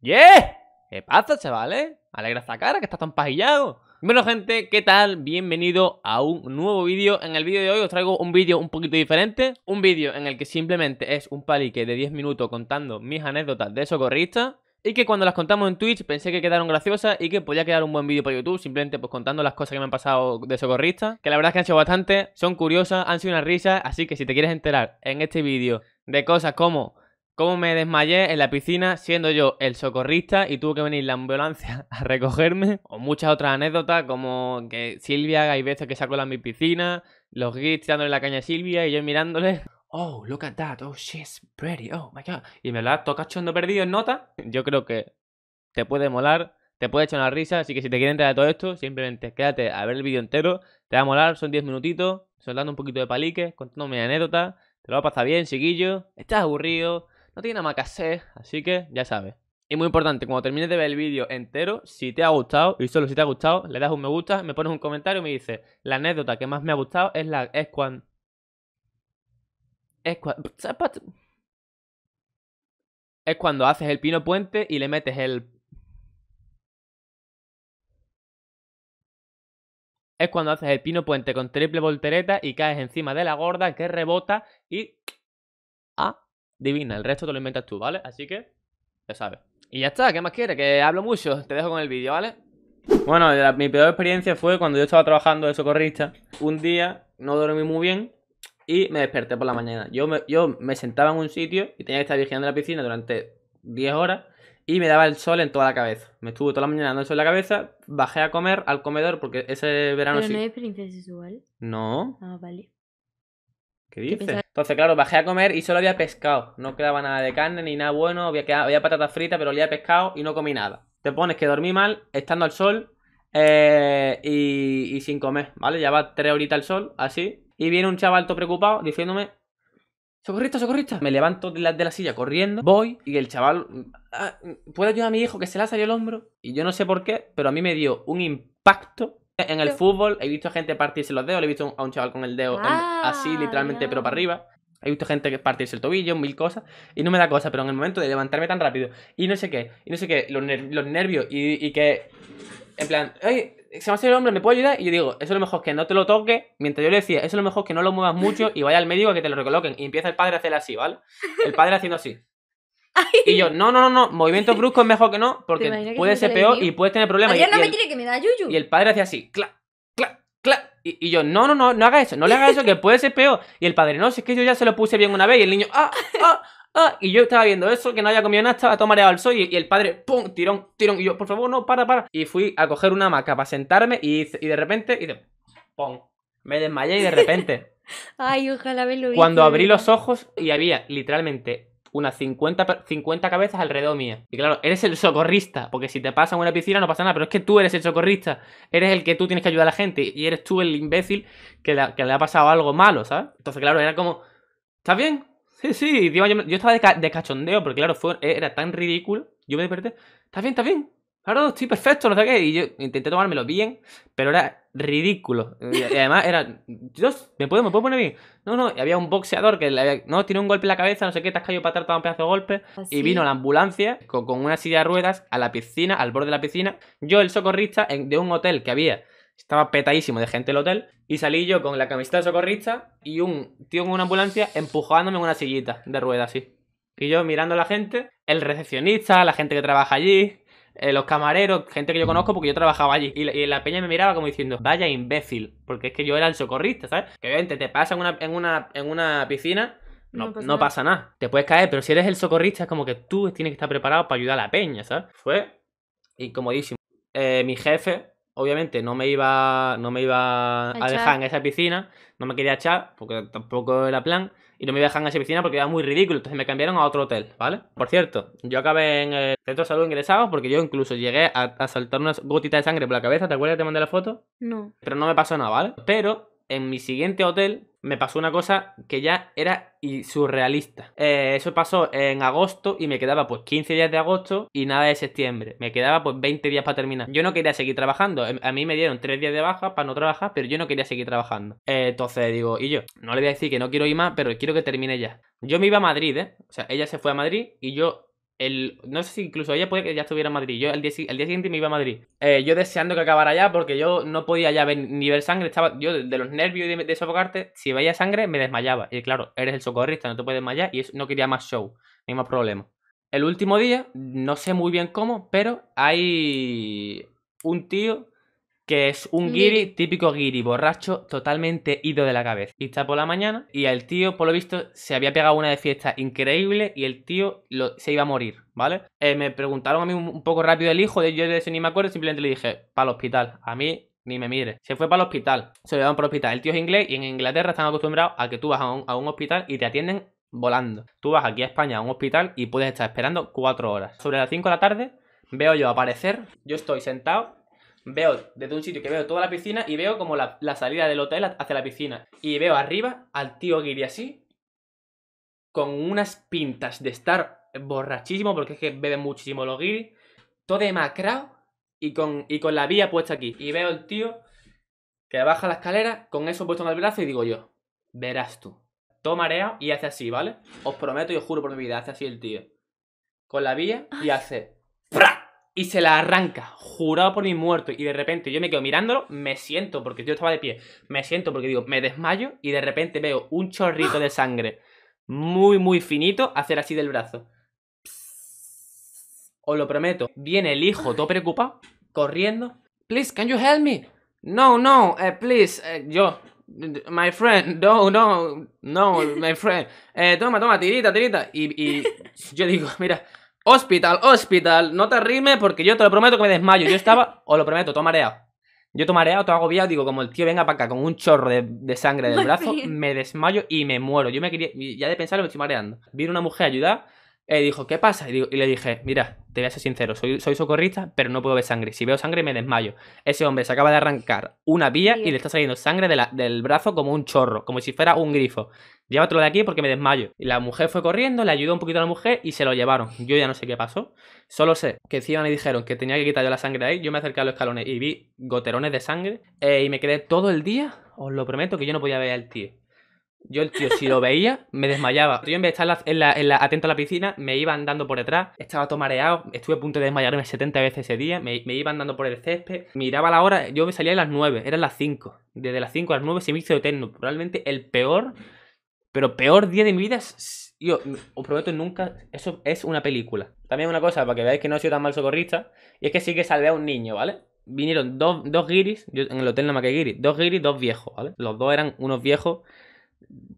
¡Yeah! ¿Qué pasa, chavales? Alegra esta cara, que estás tan pajillado. Bueno gente, ¿qué tal? Bienvenido a un nuevo vídeo. En el vídeo de hoy os traigo un vídeo un poquito diferente. Un vídeo en el que simplemente es un palique de 10 minutos contando mis anécdotas de socorrista. Y que cuando las contamos en Twitch pensé que quedaron graciosas y que podía quedar un buen vídeo para YouTube, simplemente pues contando las cosas que me han pasado de socorrista, que la verdad es que han sido bastante, son curiosas, han sido una risa. así que si te quieres enterar en este vídeo de cosas como Cómo me desmayé en la piscina siendo yo el socorrista y tuvo que venir la ambulancia a recogerme. O muchas otras anécdotas como que Silvia hay veces que sacó la mi piscina, los gits tirándole la caña a Silvia y yo mirándole. Oh, look at that. Oh, she's pretty. Oh, my God. Y me lo ha tocado chondo perdido en nota. Yo creo que te puede molar, te puede echar una risa. Así que si te quieren entrar a todo esto, simplemente quédate a ver el vídeo entero. Te va a molar, son 10 minutitos, soltando un poquito de palique, contándome anécdotas. Te lo va a pasar bien, chiquillo. Estás aburrido no tiene nada más que hacer, así que ya sabes. Y muy importante, cuando termines de ver el vídeo entero, si te ha gustado, y solo si te ha gustado, le das un me gusta, me pones un comentario y me dices, la anécdota que más me ha gustado es la es cuando... Es cuando... Es cuando haces el pino puente y le metes el... Es cuando haces el pino puente con triple voltereta y caes encima de la gorda que rebota y... Ah divina. El resto te lo inventas tú, ¿vale? Así que, ya sabes. Y ya está, ¿qué más quieres? Que hablo mucho. Te dejo con el vídeo, ¿vale? Bueno, mi peor experiencia fue cuando yo estaba trabajando de socorrista. Un día no dormí muy bien y me desperté por la mañana. Yo me, yo me sentaba en un sitio y tenía que estar vigilando la piscina durante 10 horas y me daba el sol en toda la cabeza. Me estuve toda la mañana dando el sol en la cabeza, bajé a comer al comedor porque ese verano ¿Pero sí. no es No. Ah, vale. ¿Qué dices? Entonces, claro, bajé a comer y solo había pescado. No quedaba nada de carne ni nada bueno. Había, quedado, había patatas fritas, pero había pescado y no comí nada. Te pones que dormí mal, estando al sol eh, y, sin comer, ¿vale? Ya va tres horitas al sol, así. Y viene un chaval todo preocupado diciéndome, socorrista, socorrista. Me levanto de la, de la silla corriendo, voy y el chaval, puede ah, ¿puedo ayudar a mi hijo que se le ha salido el hombro? Y yo no sé por qué, pero a mí me dio un impacto en el fútbol he visto a gente partirse los dedos, le he visto a un chaval con el dedo así ah, literalmente pero para arriba. He visto gente que partirse el tobillo, mil cosas, y no me da cosa, pero en el momento de levantarme tan rápido, y no sé qué, y no sé qué, los, nervios, y, que, en plan, oye, se me hace el hombre, ¿me puedo ayudar? Y yo digo, eso es lo mejor que no te lo toque, mientras yo le decía, eso es lo mejor que no lo muevas mucho y vaya al médico a que te lo recoloquen. Y empieza el padre a hacer así, ¿vale? El padre haciendo así. Y yo, no, no, no, no, movimiento brusco es mejor que no, porque puede ser peor y puede tener problemas. y, el, padre hacía así, cla, cla, cla. Y, yo, no, no, no, no haga eso, no le haga eso, que puede ser peor. Y el padre, no, si es que yo ya se lo puse bien una vez. Y el niño, ah, ah, ah. Y yo estaba viendo eso, que no había comido nada, estaba todo mareado al sol. Y, el padre, pum, tirón, tirón. Y yo, por favor, no, para, para. Y fui a coger una hamaca para sentarme y, de repente, y pum, me desmayé y de repente. Ay, ojalá me lo Cuando abrí los ojos y había literalmente unas 50, 50 cabezas alrededor mía. Y claro, eres el socorrista, porque si te pasa en una piscina no pasa nada, pero es que tú eres el socorrista, eres el que tú tienes que ayudar a la gente y eres tú el imbécil que le, ha pasado algo malo, ¿sabes? Entonces, claro, era como, ¿estás bien? Sí, sí, yo, estaba de, cachondeo, porque claro, fue, era tan ridículo. Yo me desperté, ¿estás bien? ¿Estás bien? claro, estoy perfecto, no sé qué. Y yo intenté tomármelo bien, pero era ridículo. Y además era, Dios, ¿me puedo, ¿me puedo poner bien? No, no, y había un boxeador que le había, no, tiene un golpe en la cabeza, no sé qué, te has caído para atrás, un pedazo de golpe. Ah, y vino la ambulancia con, una silla de ruedas a la piscina, al borde de la piscina. Yo, el socorrista, de un hotel que había, estaba petadísimo de gente el hotel. Y salí yo con la camiseta de socorrista y un tío con una ambulancia empujándome en una sillita de ruedas sí. Y yo mirando a la gente, el recepcionista, la gente que trabaja allí, eh, los camareros, gente que yo conozco porque yo trabajaba allí. Y la, peña me miraba como diciendo, vaya imbécil, porque es que yo era el socorrista, ¿sabes? Que obviamente te pasa en una, en una, en una piscina. No, pasa, nada. Te puedes caer, pero si eres el socorrista, es como que tú tienes que estar preparado para ayudar a la peña, ¿sabes? Fue incomodísimo. Eh, mi jefe, obviamente, no me iba, no me iba a dejar en esa piscina, no me quería echar, porque tampoco era plan y no me dejan a esa piscina porque era muy ridículo. Entonces me cambiaron a otro hotel, ¿vale? Por cierto, yo acabé en el centro de salud ingresado porque yo incluso llegué a, a saltar unas gotitas de sangre por la cabeza. ¿Te acuerdas que te mandé la foto? No. Pero no me pasó nada, ¿vale? Pero en mi siguiente hotel me pasó una cosa que ya era surrealista. Eh, eso pasó en agosto y me quedaba pues 15 días de agosto y nada de septiembre. Me quedaba pues 20 días para terminar. Yo no quería seguir trabajando. Em, a mí me dieron 3 días de baja para no trabajar, pero yo no quería seguir trabajando. Eh, entonces digo, y yo, no le voy a decir que no quiero ir más, pero quiero que termine ya. Yo me iba a Madrid, ¿eh? O sea, ella se fue a Madrid y yo el, no sé si incluso ella puede que ya estuviera en Madrid. Yo el día, el día siguiente me iba a Madrid. Eh, yo deseando que acabara ya porque yo no podía ya ver, ni ver sangre. Estaba yo de los nervios de, de sofocarte. Si veía sangre me desmayaba. Y claro, eres el socorrista, no te puedes desmayar y no quería más show, ni más problema El último día, no sé muy bien cómo, pero hay un tío que es un guiri, típico guiri, borracho, totalmente ido de la cabeza. Y está por la mañana y el tío, por lo visto, se había pegado una de fiesta increíble y el tío se iba a morir, ¿vale? Eh, me preguntaron a mí un, poco rápido el hijo, de, yo de eso ni me acuerdo, simplemente le dije, para el hospital. A mí ni me mire. Se fue para el hospital, se lo llevaron para el hospital. El tío es inglés y en Inglaterra están acostumbrados a que tú vas a un, hospital y te atienden volando. Tú vas aquí a España a un hospital y puedes estar esperando cuatro horas. Sobre las 5 de la tarde veo yo aparecer, yo estoy sentado veo desde un sitio que veo toda la piscina y veo como la, salida del hotel hacia la piscina. Y veo arriba al tío Guiri así, con unas pintas de estar borrachísimo, porque es que beben muchísimo los Guiri, todo demacrado y con, y con la vía puesta aquí. Y veo el tío que baja la escalera con eso puesto en el brazo y digo yo, verás tú. Todo mareado y hace así, ¿vale? Os prometo y os juro por mi vida, hace así el tío. Con la vía y hace... ¡Pra! y se la arranca, jurado por mi muerto, y de repente yo me quedo mirándolo, me siento, porque yo estaba de pie, me siento porque digo, me desmayo, y de repente veo un chorrito de sangre muy, muy finito hacer así del brazo. Os lo prometo. Viene el hijo, todo preocupado, corriendo. Please, can you help me? No, no, eh, please, eh, yo. My friend, no, no, no, my friend. Eh, toma, toma, tirita, tirita. y yo digo, mira, Hospital, hospital, no te rimes porque yo te lo prometo que me desmayo. Yo estaba, o lo prometo, todo mareado. Yo todo mareado, todo agobiado, digo, como el tío venga para acá con un chorro de, de sangre del brazo, me desmayo y me muero. Yo me quería, ya de pensar me estoy mareando. Vino una mujer a ayudar y eh, dijo, ¿qué pasa? Y, le dije, mira, te voy a ser sincero, soy, socorrista, pero no puedo ver sangre. Si veo sangre me desmayo. Ese hombre se acaba de arrancar una vía y le está saliendo sangre del brazo como un chorro, como si fuera un grifo. Llévatelo de aquí porque me desmayo. Y la mujer fue corriendo, le ayudó un poquito a la mujer y se lo llevaron. Yo ya no sé qué pasó. Solo sé que encima me dijeron que tenía que quitar yo la sangre de ahí. Yo me acerqué a los escalones y vi goterones de sangre. Eh, y me quedé todo el día, os lo prometo, que yo no podía ver al tío. Yo el tío, si lo veía, me desmayaba. Yo en vez de estar en la, atento a la piscina, me iba andando por detrás, estaba tomareado estuve a punto de desmayarme 70 veces ese día, me, iba andando por el césped, miraba la hora, yo me salía a las 9, eran las 5. Desde las 5 a las 9 se me hizo eterno. Probablemente el peor, pero peor día de mi vida yo os prometo nunca, eso es una película. También una cosa, para que veáis que no he sido tan mal socorrista, y es que sí que salvé a un niño, ¿vale? Vinieron dos, dos guiris, yo en el hotel no me que guiris, dos guiris, dos viejos, ¿vale? Los dos eran unos viejos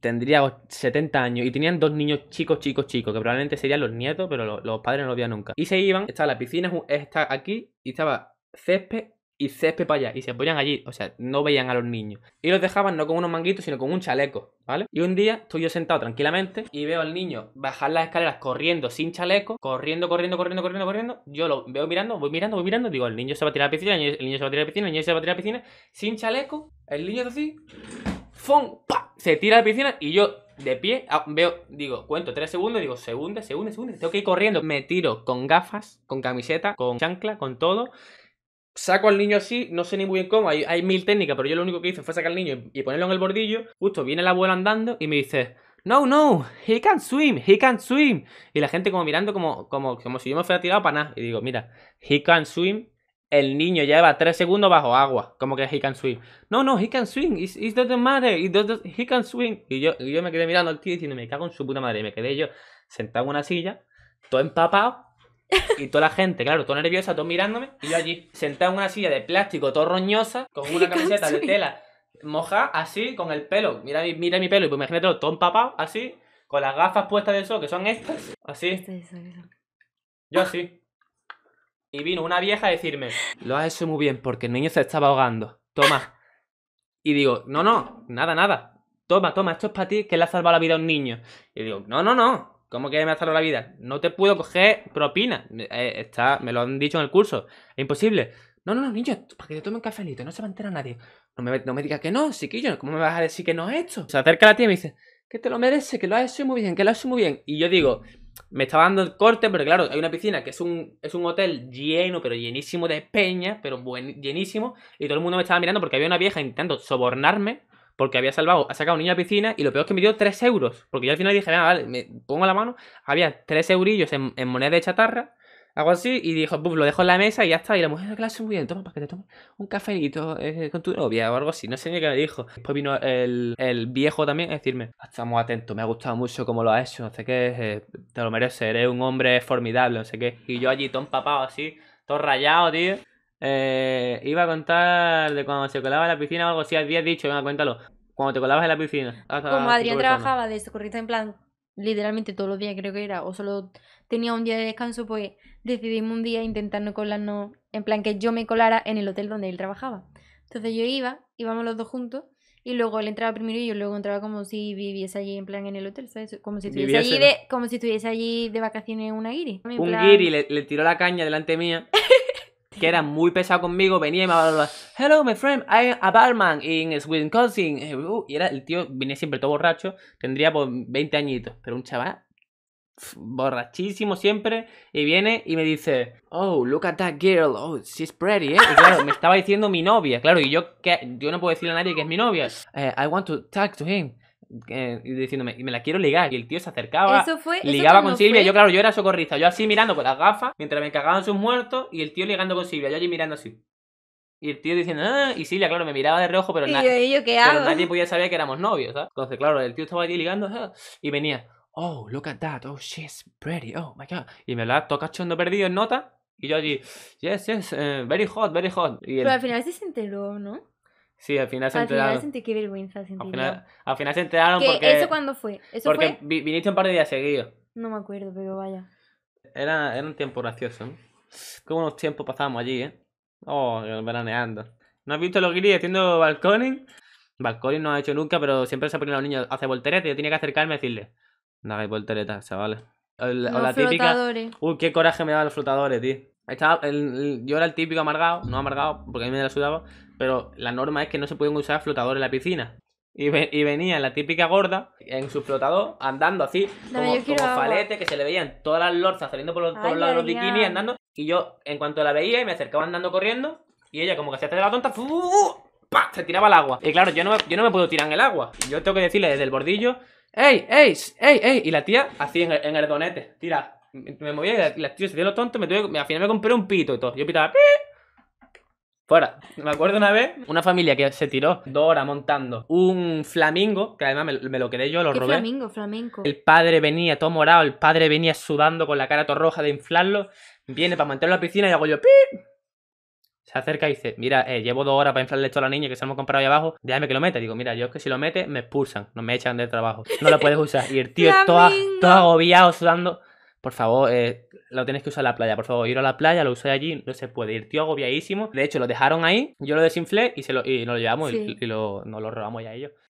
tendría 70 años y tenían dos niños chicos, chicos, chicos, que probablemente serían los nietos, pero los, padres no los veían nunca. Y se iban, estaba la piscina, está aquí, y estaba césped y césped para allá, y se apoyan allí, o sea, no veían a los niños. Y los dejaban no con unos manguitos, sino con un chaleco, ¿vale? Y un día estoy yo sentado tranquilamente y veo al niño bajar las escaleras corriendo sin chaleco, corriendo, corriendo, corriendo, corriendo, corriendo. Yo lo veo mirando, voy mirando, voy mirando, digo, el niño se va a tirar a la piscina, el niño, se va a tirar a la piscina, el niño se va a tirar a la piscina, sin chaleco, el niño así. Se tira a la piscina y yo de pie ah, veo, digo, cuento tres segundos, digo, segunda, segunda, segunda. Tengo que ir corriendo. Me tiro con gafas, con camiseta, con chancla, con todo. Saco al niño así, no sé ni muy bien cómo, hay, mil técnicas, pero yo lo único que hice fue sacar al niño y, ponerlo en el bordillo. Justo viene la abuela andando y me dice, no, no, he can swim, he can swim. Y la gente como mirando como, como, como si yo me fuera tirado para nada. Y digo, mira, he can swim, el niño lleva 3 segundos bajo agua, como que he can swim. No, no, he can swim, it, doesn't matter, it he can swim. Y yo, yo me quedé mirando al tío diciendo, me cago en su puta madre. Y me quedé yo sentado en una silla, todo empapado, y toda la gente, claro, toda nerviosa, todo mirándome, y yo allí sentado en una silla de plástico, todo roñosa, con una camiseta de tela moja, así, con el pelo, mira, mira mi pelo, y pues imagínate todo empapado, así, con las gafas puestas de sol, que son estas, así. Yo así. Y vino una vieja a decirme, lo has hecho muy bien porque el niño se estaba ahogando. Toma. Y digo, no, no, nada, nada. Toma, toma, esto es para ti que le ha salvado la vida a un niño. Y digo, no, no, no. ¿Cómo que me ha salvado la vida? No te puedo coger propina. Eh, está, me lo han dicho en el curso. Es imposible. No, no, no, niño, para que te tome un cafelito, no se va a enterar nadie. No me, no me digas que no, chiquillo, ¿cómo me vas a decir que no es esto? Se acerca a la tía y me dice, que te lo merece, que lo has hecho muy bien, que lo has hecho muy bien. Y yo digo, me estaba dando el corte, pero claro, hay una piscina que es un, es un hotel lleno, pero llenísimo de peña, pero buen, llenísimo, y todo el mundo me estaba mirando porque había una vieja intentando sobornarme porque había salvado, ha sacado a un niño a piscina y lo peor es que me dio 3 euros, porque yo al final dije, vale, me pongo la mano, había 3 eurillos en, en moneda de chatarra algo así, y dijo, lo dejo en la mesa y ya está. Y la mujer de clase, muy bien, toma, para que te tomes un cafelito eh, con tu novia o algo así. No sé ni qué me dijo. Después vino el, viejo también a decirme, ah, estamos atentos, me ha gustado mucho cómo lo has hecho, no sé qué, eh, te lo mereces, eres un hombre formidable, no sé qué. Y yo allí, todo empapado así, todo rayado, tío. Eh, iba a contar de cuando se colaba en la piscina o algo así, habías dicho, venga, cuéntalo. Cuando te colabas en la piscina. Ah, ah, Como Adrián trabajaba de socorrista en plan, literalmente todos los días creo que era, o solo tenía un día de descanso, pues decidimos un día intentar no colarnos, en plan que yo me colara en el hotel donde él trabajaba. Entonces yo iba, íbamos los dos juntos, y luego él entraba primero y yo luego entraba como si viviese allí, en plan en el hotel, ¿sabes? Como si estuviese, allí de, como si estuviese allí de vacaciones en una guiri. Un le, tiró la caña delante mía, que era muy pesado conmigo, venía y me hablaba, hello my friend, I'm a barman in Wisconsin. Eh, uh, y era el tío, venía siempre todo borracho, tendría pues 20 añitos, pero un chaval borrachísimo siempre, y viene y me dice, oh, look at that girl, oh, she's pretty, ¿eh? Y claro, me estaba diciendo mi novia, claro, y yo, que yo no puedo decirle a nadie que es mi novia. Eh, I want to talk to him. Eh, diciéndome, me la quiero ligar. Y el tío se acercaba, ligaba con Silvia. Yo, claro, yo era socorrista. Yo así mirando con las gafas, mientras me cagaban sus muertos, y el tío ligando con Silvia. Yo allí mirando así. Y el tío diciendo, ah, y Silvia, claro, me miraba de reojo, pero, na yo, ya pero nadie podía saber que éramos novios, Entonces, claro, el tío estaba allí ligando, ah, y venía, oh, look at that, oh, she's pretty, oh my god. Y me ha tocado echando perdido en nota. Y yo allí, yes, yes, eh, very hot, very hot. Pero al final se enteró, ¿no? Sí, al final se enteró. enteraron. Al final sentí que vergüenza Al final, al final se enteraron ¿Qué? porque... ¿Eso cuándo fue? ¿Eso porque fue? viniste un par de días seguidos. No me acuerdo, pero vaya. Era, era un tiempo gracioso. ¿eh? Qué tiempos pasábamos allí, ¿eh? Oh, veraneando. ¿No has visto los guiris haciendo balconing? Balconing no ha hecho nunca, pero siempre se ha ponido a los niños hace y Yo tenía que acercarme y decirle... Nada, volteretas, chavales. O, la, típica. Uy, qué coraje me daban los flotadores, tío. yo era el típico amargado, no amargado, porque a mí me la sudaba, pero la norma es que no se pueden usar flotadores en la piscina. Y, venía la típica gorda en su flotador andando así, como, falete, que se le veían todas las lorzas saliendo por los, todos lados los bikinis andando. Y yo, en cuanto la veía, me acercaba andando corriendo, y ella, como que se hacía de la tonta, se tiraba al agua. Y claro, yo no, yo no me puedo tirar en el agua. Yo tengo que decirle desde el bordillo, ¡Ey, ey, ey, ey! Y la tía, así en, el donete, tira. Me movía y la, tía se dio lo tonto. Me al final me compré un pito y todo. Yo pitaba. Fuera. Me acuerdo una vez, una familia que se tiró dos horas montando un flamingo, que además me, lo quedé yo, lo robé. flamingo, El padre venía todo morado, el padre venía sudando con la cara todo roja de inflarlo. Viene para mantener la piscina y hago yo ¡Pi! Se acerca y dice, mira, eh, llevo dos horas para inflarle esto a la niña que se hemos comprado ahí abajo, déjame que lo meta. Digo, mira, yo es que si lo mete, me expulsan, no me echan del trabajo. No lo puedes usar. Y el tío es todo, agobiado, sudando. Por favor, eh, lo tienes que usar en la playa. Por favor, ir a la playa, lo usé allí, no se puede. Y el tío agobiadísimo. De hecho, lo dejaron ahí, yo lo desinflé y, se lo, y nos lo llevamos y, lo, nos lo robamos ya ellos.